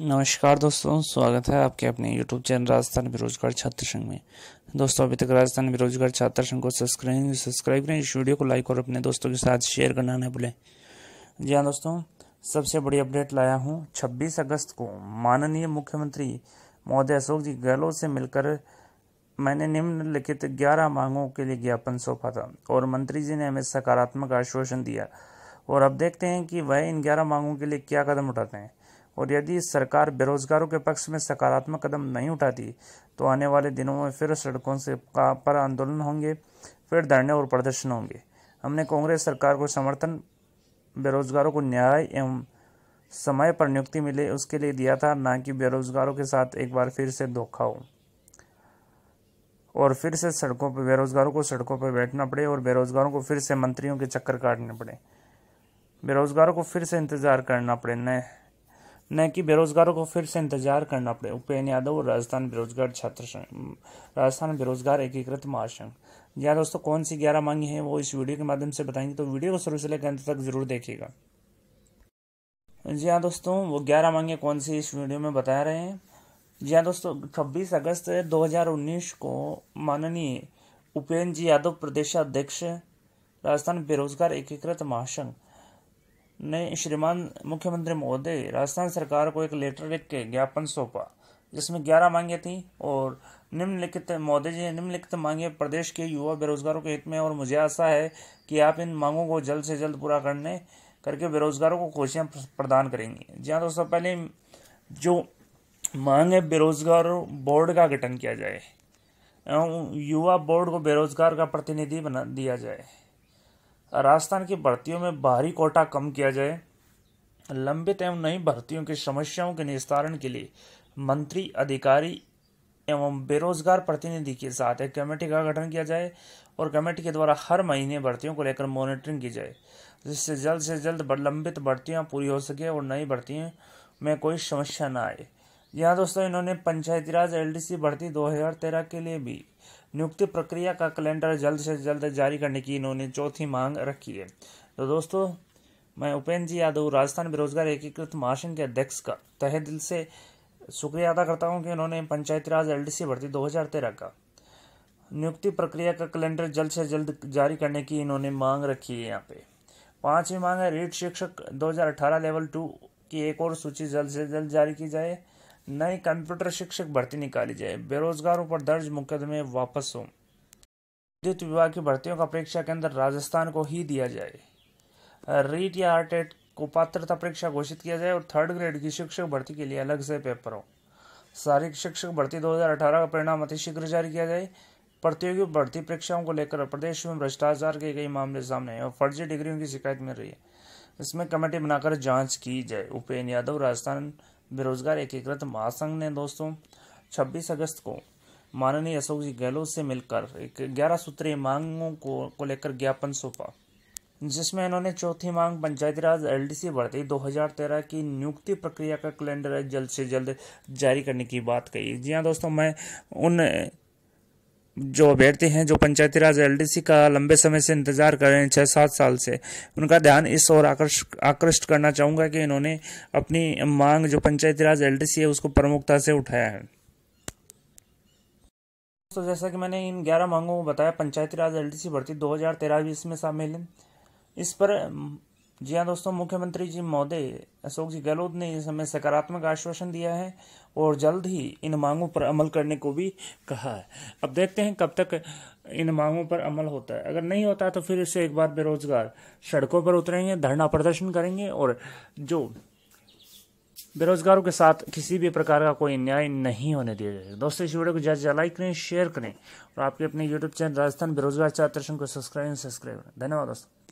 नमस्कार दोस्तों स्वागत है आपके अपने यूट्यूब चैनल राजस्थान बेरोजगार छात्र संघ में दोस्तों अभी तक राजस्थान बेरोजगार छात्र संघ को सब्सक्राइब सब्सक्राइब करें इस वीडियो को लाइक और अपने दोस्तों के साथ शेयर करना न भूलें जी हाँ दोस्तों सबसे बड़ी अपडेट लाया हूँ छब्बीस अगस्त को माननीय मुख्यमंत्री महोदय अशोक जी गहलोत से मिलकर मैंने निम्नलिखित ग्यारह मांगों के लिए ज्ञापन सौंपा था और मंत्री जी ने हमें सकारात्मक आश्वासन दिया और अब देखते हैं कि वह इन ग्यारह मांगों के लिए क्या कदम उठाते हैं और यदि सरकार बेरोजगारों के पक्ष में सकारात्मक कदम नहीं उठाती तो आने वाले दिनों में फिर सड़कों से पर आंदोलन होंगे फिर धरने और प्रदर्शन होंगे हमने कांग्रेस सरकार को समर्थन बेरोजगारों को न्याय एवं समय पर नियुक्ति मिले उसके लिए दिया था ना कि बेरोजगारों के साथ एक बार फिर से धोखा हो और फिर से सड़कों पर बेरोजगारों को सड़कों पर बैठना पड़े और बेरोजगारों को फिर से मंत्रियों के चक्कर काटने पड़े बेरोजगारों को फिर से इंतजार करना पड़े नए न कि बेरोजगारों को फिर से इंतजार करना पड़े उपेन्द्र यादव और राजस्थान बेरोजगार छात्र संघ राजस्थान बेरोजगार एकीकृत महासंघ जी हाँ दोस्तों कौन सी ग्यारह मांगी हैं वो इस वीडियो के माध्यम से बताएंगे तो वीडियो को शुरू से लेकर अंत तक जरूर देखिएगा जी हाँ दोस्तों वो ग्यारह मांगे कौन सी इस वीडियो में बता रहे हैं जी हाँ दोस्तों छब्बीस अगस्त 2019 को माननीय उपेन्द्र जी यादव प्रदेशाध्यक्ष राजस्थान बेरोजगार एकीकृत महासंघ ने श्रीमान मुख्यमंत्री महोदय राजस्थान सरकार को एक लेटर लिख के ज्ञापन सौंपा जिसमें ग्यारह मांगे थी और निम्नलिखित मोदी जी ने निम्नलिखित मांगे प्रदेश के युवा बेरोजगारों के हित में और मुझे आशा है कि आप इन मांगों को जल्द से जल्द पूरा करने करके बेरोजगारों को खुशियाँ प्रदान करेंगे जी हाँ दोस्तों पहले जो मांग है बेरोजगार बोर्ड का गठन किया जाए युवा बोर्ड को बेरोजगार का प्रतिनिधि बना दिया जाए राजस्थान की भर्तियों में बाहरी कोटा कम किया जाए लंबित एवं नई भर्तियों की समस्याओं के निस्तारण के लिए मंत्री अधिकारी एवं बेरोजगार प्रतिनिधि के साथ एक कमेटी का गठन किया जाए और कमेटी के द्वारा हर महीने भर्तियों को लेकर मॉनिटरिंग की जाए जिससे जल्द से जल्द लंबित भर्तियां पूरी हो सके और नई भर्तियों में कोई समस्या ना आए यहाँ दोस्तों इन्होंने पंचायती राज एल भर्ती 2013 के लिए भी नियुक्ति प्रक्रिया का कैलेंडर जल्द से जल्द जारी करने की इन्होंने चौथी मांग रखी है तो दोस्तों मैं उपेंद्र जी यादव राजस्थान बेरोजगार एकीकृत महासंघ के अध्यक्ष का तहे दिल से शुक्रिया अदा करता हूँ कि उन्होंने पंचायती राज सी भर्ती तेरह का नियुक्ति प्रक्रिया का कैलेंडर जल्द से जल्द जारी करने की इन्होंने मांग रखी है यहाँ पे पांचवी मांग है रीट शिक्षक 2018 लेवल टू की एक और सूची जल्द से जल्द जारी की जाए नए कंप्यूटर शिक्षक भर्ती निकाली जाए बेरोजगारों पर दर्ज मुकदमे वापस हों विद्युत विभाग की भर्तियों का परीक्षा केंद्र राजस्थान को ही दिया जाए रीट या आरटेट को पात्रता परीक्षा घोषित किया जाए और थर्ड ग्रेड की शिक्षक भर्ती के लिए अलग से पेपर हो शारीरिक शिक्षक भर्ती 2018 का परिणाम अतिशीघ्र जारी किया जाए प्रतियोगी भर्ती परीक्षाओं को लेकर प्रदेश में भ्रष्टाचार के कई मामले सामने आए और फर्जी डिग्रियों की शिकायत मिल रही है इसमें कमेटी बनाकर जांच की जाए उपेन्द्र यादव राजस्थान बेरोजगार एकीकृत महासंघ ने दोस्तों 26 अगस्त को माननीय अशोक जी गहलोत से मिलकर एक ग्यारह सूत्रीय मांगों को, को लेकर ज्ञापन सौंपा जिसमें इन्होंने चौथी मांग पंचायती राज एल डी सी भर्ती तेरह की नियुक्ति प्रक्रिया का कैलेंडर जल्द से जल्द जारी करने की बात कही जी हाँ दोस्तों मैं उन जो अभ्यर्थी हैं जो पंचायती राज एल का लंबे समय से इंतजार कर रहे हैं छः सात साल से उनका ध्यान इस ओर आकर्षित आकृष्ट करना चाहूँगा कि इन्होंने अपनी मांग जो पंचायती राज एल है उसको प्रमुखता से उठाया है तो जैसा कि मैंने इन ग्यारह मांगों को बताया पंचायती राज एल भर्ती दो हजार में शामिल है इस पर जी हाँ दोस्तों मुख्यमंत्री जी महोदय अशोक जी गहलोत ने इस समय सकारात्मक आश्वासन दिया है और जल्द ही इन मांगों पर अमल करने को भी कहा है अब देखते हैं कब तक इन मांगों पर अमल होता है अगर नहीं होता तो फिर इससे एक बार बेरोजगार सड़कों पर उतरेंगे धरना प्रदर्शन करेंगे और जो बेरोजगारों के साथ किसी भी प्रकार का कोई न्याय नहीं होने दिया जाएगा दोस्तों इस वीडियो को ज़्यादा लाइक करें शेयर करें और आपके अपने यूट्यूब चैनल राजस्थान बेरोजगार छात्र को सब्सक्राइब सब्सक्राइब करें धन्यवाद दोस्तों